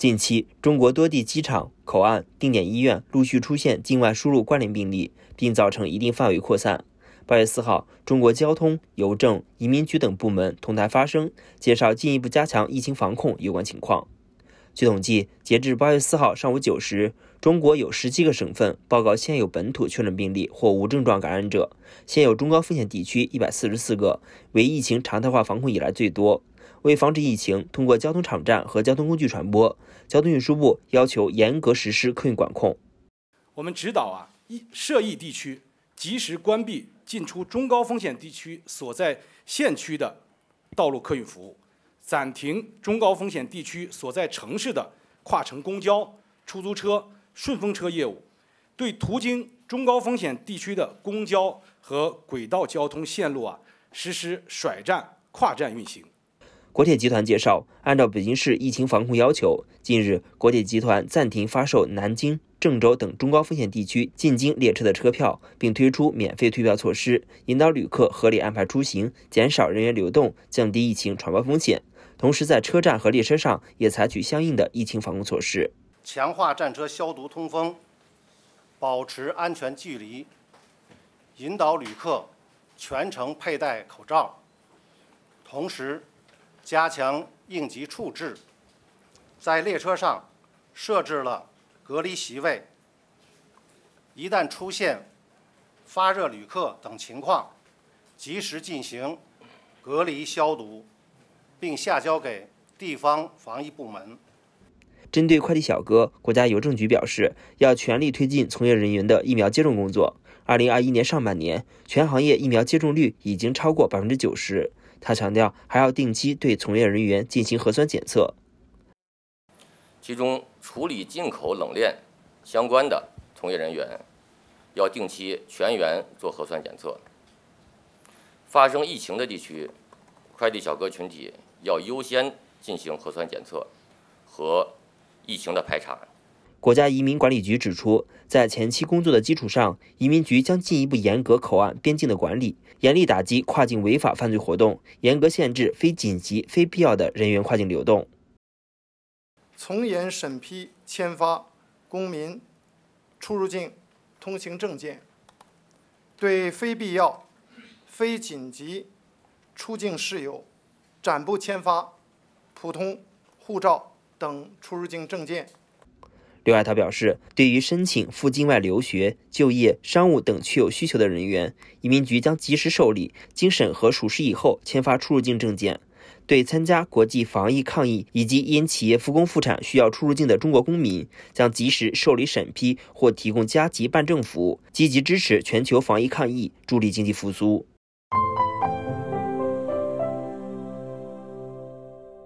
近期，中国多地机场、口岸、定点医院陆续出现境外输入关联病例，并造成一定范围扩散。八月四号，中国交通、邮政、移民局等部门同台发声，介绍进一步加强疫情防控有关情况。据统计，截至八月四号上午九时，中国有十七个省份报告现有本土确诊病例或无症状感染者，现有中高风险地区一百四十四个，为疫情常态化防控以来最多。为防止疫情通过交通场站和交通工具传播，交通运输部要求严格实施客运管控。我们指导啊，涉疫地区及时关闭进出中高风险地区所在县区的道路客运服务，暂停中高风险地区所在城市的跨城公交、出租车、顺风车业务，对途经中高风险地区的公交和轨道交通线路啊，实施甩站、跨站运行。国铁集团介绍，按照北京市疫情防控要求，近日国铁集团暂停发售南京、郑州等中高风险地区进京列车的车票，并推出免费退票措施，引导旅客合理安排出行，减少人员流动，降低疫情传播风险。同时，在车站和列车上也采取相应的疫情防控措施，强化站车消毒通风，保持安全距离，引导旅客全程佩戴口罩，同时。加强应急处置，在列车上设置了隔离席位。一旦出现发热旅客等情况，及时进行隔离消毒，并下交给地方防疫部门。针对快递小哥，国家邮政局表示要全力推进从业人员的疫苗接种工作。2021年上半年，全行业疫苗接种率已经超过百分之九十。他强调，还要定期对从业人员进行核酸检测。其中，处理进口冷链相关的从业人员要定期全员做核酸检测。发生疫情的地区，快递小哥群体要优先进行核酸检测和疫情的排查。国家移民管理局指出，在前期工作的基础上，移民局将进一步严格口岸边境的管理，严厉打击跨境违法犯罪活动，严格限制非紧急、非必要的人员跨境流动，从严审批签发公民出入境通行证件，对非必要、非紧急出境事由，暂不签发普通护照等出入境证件。刘海涛表示，对于申请赴境外留学、就业、商务等确有需求的人员，移民局将及时受理，经审核属实以后签发出入境证件。对参加国际防疫抗疫以及因企业复工复产需要出入境的中国公民，将及时受理审批或提供加急办证服务，积极支持全球防疫抗疫，助力经济复苏。